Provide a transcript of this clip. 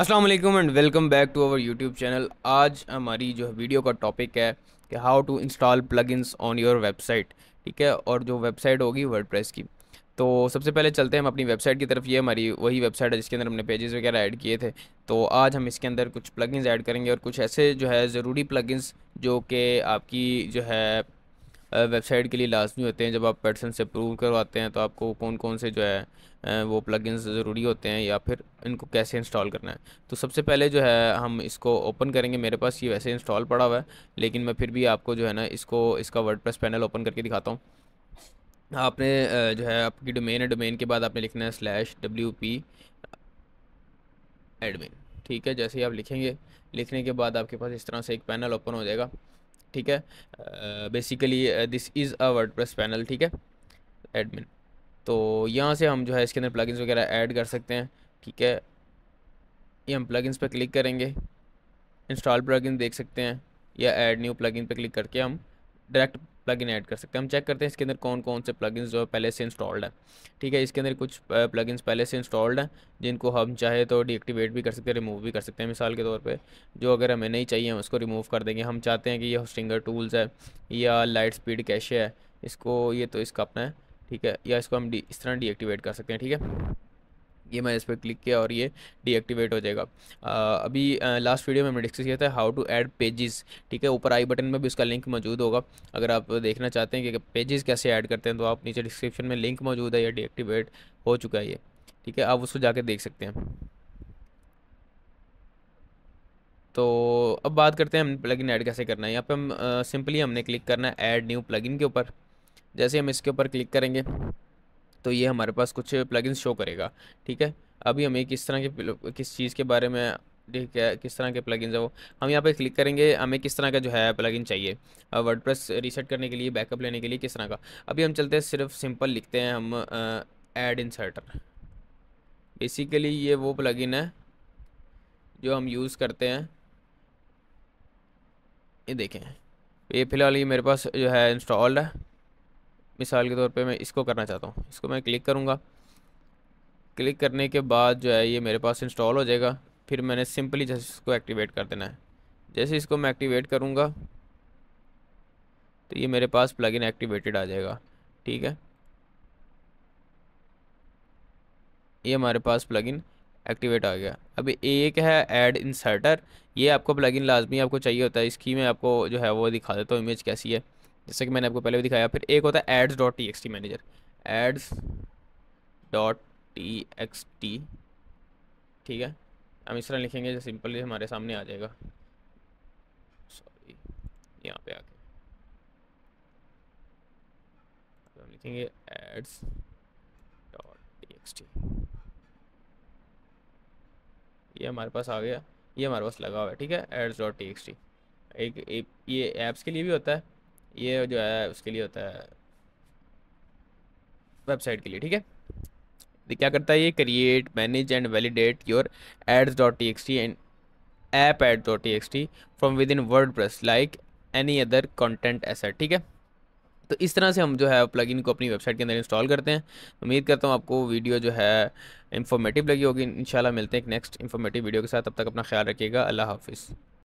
अस्सलाम वालेकुम and welcome back to our YouTube channel आज हमारी जो वीडियो का टॉपिक है कि how to install plugins on your website ठीक है और जो वेबसाइट होगी वर्डप्रेस की तो सबसे पहले चलते हैं हम अपनी वेबसाइट की तरफ ये हमारी वही वेबसाइट है जिसके अंदर हमने पेजेस वगैरह ऐड किए थे तो आज हम इसके अंदर कुछ प्लगइन्स ऐड करेंगे और कुछ ऐसे जो है ज़रूरी प्लगइन्स जो कि आपकी जो है वेबसाइट के लिए लाजमी होते हैं जब आप पेटसन से अप्रूव करवाते हैं तो आपको कौन कौन से जो है वो प्लगइन्स ज़रूरी होते हैं या फिर इनको कैसे इंस्टॉल करना है तो सबसे पहले जो है हम इसको ओपन करेंगे मेरे पास ये वैसे इंस्टॉल पड़ा हुआ है लेकिन मैं फिर भी आपको जो है ना इसको इसका वर्ड पैनल ओपन करके दिखाता हूँ आपने जो है आपकी डोमेन है डोमेन के बाद आपने लिखना है स्लैश डब्ल्यू पी एडमिन ठीक है जैसे ही आप लिखेंगे लिखने के बाद आपके पास इस तरह से एक पैनल ओपन हो जाएगा ठीक है basically this is a WordPress panel ठीक है एडमिन तो यहाँ से हम जो है इसके अंदर प्लगइन्स वगैरह ऐड कर सकते हैं ठीक है ये हम प्लगइन्स पर क्लिक करेंगे इंस्टॉल प्लगइन देख सकते हैं या ऐड न्यू प्लगइन पर क्लिक करके हम डायरेक्ट प्लगइन ऐड कर सकते हैं हम चेक करते हैं इसके अंदर कौन कौन से प्लगइन्स जो है पहले से इंस्टॉल्ड है ठीक है इसके अंदर कुछ प्लगइन्स पहले से इंस्टॉल्ड हैं जिनको हम चाहे तो डीएक्टिवेट भी कर सकते हैं रिमूव भी कर सकते हैं मिसाल के तौर पर जो अगर हमें नहीं चाहिए उसको रिमूव कर देंगे हम चाहते हैं कि ये होस्टिंगर टूल्स है या लाइट स्पीड कैशे है इसको ये तो इसका अपना है ठीक है या इसको हम इस तरह डीएक्टिवेट कर सकते हैं ठीक है ये मैंने इस पर क्लिक किया और ये डीएक्टिवेट हो जाएगा आ, अभी लास्ट वीडियो में मैंने डिस्कस किया था हाउ टू ऐड पेजेस ठीक है ऊपर आई बटन में भी उसका लिंक मौजूद होगा अगर आप देखना चाहते हैं कि पेजेस कैसे ऐड करते हैं तो आप नीचे डिस्क्रिप्शन में लिंक मौजूद है या डीएक्टिवेट हो चुका है ये ठीक है आप उसको जाके देख सकते हैं तो अब बात करते हैं हम प्लगइन ऐड कैसे करना है यहाँ पर हम सिंपली हमने क्लिक करना है ऐड न्यू प्लगइन के ऊपर जैसे हम इसके ऊपर क्लिक करेंगे तो ये हमारे पास कुछ प्लगइन शो करेगा ठीक है अभी हमें किस तरह के किस चीज़ के बारे में ठीक है किस तरह के प्लगइन्स है वो हम यहाँ पे क्लिक करेंगे हमें किस तरह का जो है प्लगइन चाहिए वर्डप्रेस रीसेट करने के लिए बैकअप लेने के लिए किस तरह का अभी हम चलते हैं सिर्फ सिंपल लिखते हैं हम ऐड इंसर्टर बेसिकली ये वो प्लगइन है जो हम यूज़ करते हैं ये देखें ये फ़िलहाल ये मेरे पास जो है इंस्टॉल्ड है मिसाल के तौर पे मैं इसको करना चाहता हूँ इसको मैं क्लिक करूँगा क्लिक करने के बाद जो है ये मेरे पास इंस्टॉल हो जाएगा फिर मैंने सिंपली जैसे इसको एक्टिवेट कर देना है जैसे इसको मैं एक्टिवेट करूँगा तो ये मेरे पास प्लगइन एक्टिवेटेड आ जाएगा ठीक है ये हमारे पास प्लगइन एक्टिवेट आ गया अब एक है ऐड इंसर्टर ये आपको प्लगइन लाजमी आपको चाहिए होता है इसकी मैं आपको जो है वो दिखा देता हूँ इमेज कैसी है जैसे कि मैंने आपको पहले भी दिखाया फिर एक होता है ads dot T X T manager ads dot T X T ठीक है हम इस तरह लिखेंगे जो सिंपली हमारे सामने आ जाएगा सॉरी यहाँ पे आके हम लिखेंगे ads dot T X T ये हमारे पास आ गया ये हमारे पास लगा हुआ है ठीक है ads dot T X T एक ये ऐप्स के लिए भी होता है ये जो है उसके लिए होता है वेबसाइट के लिए ठीक है तो क्या करता है ये create manage and validate your ads dot T X T and app ad dot T X T from within WordPress like any other content asset ठीक है तो इस तरह से हम जो है प्लगइन को अपनी वेबसाइट के अंदर इंस्टॉल करते हैं उम्मीद करता हूँ आपको वीडियो जो है इन्फॉर्मेटिव लगी होगी इंशाल्लाह मिलते हैं एक नेक्स्ट इन्फॉर्मेटिव वीडियो के साथ तब तक अपना ख्याल रखिएगा अल्लाह हाफिज़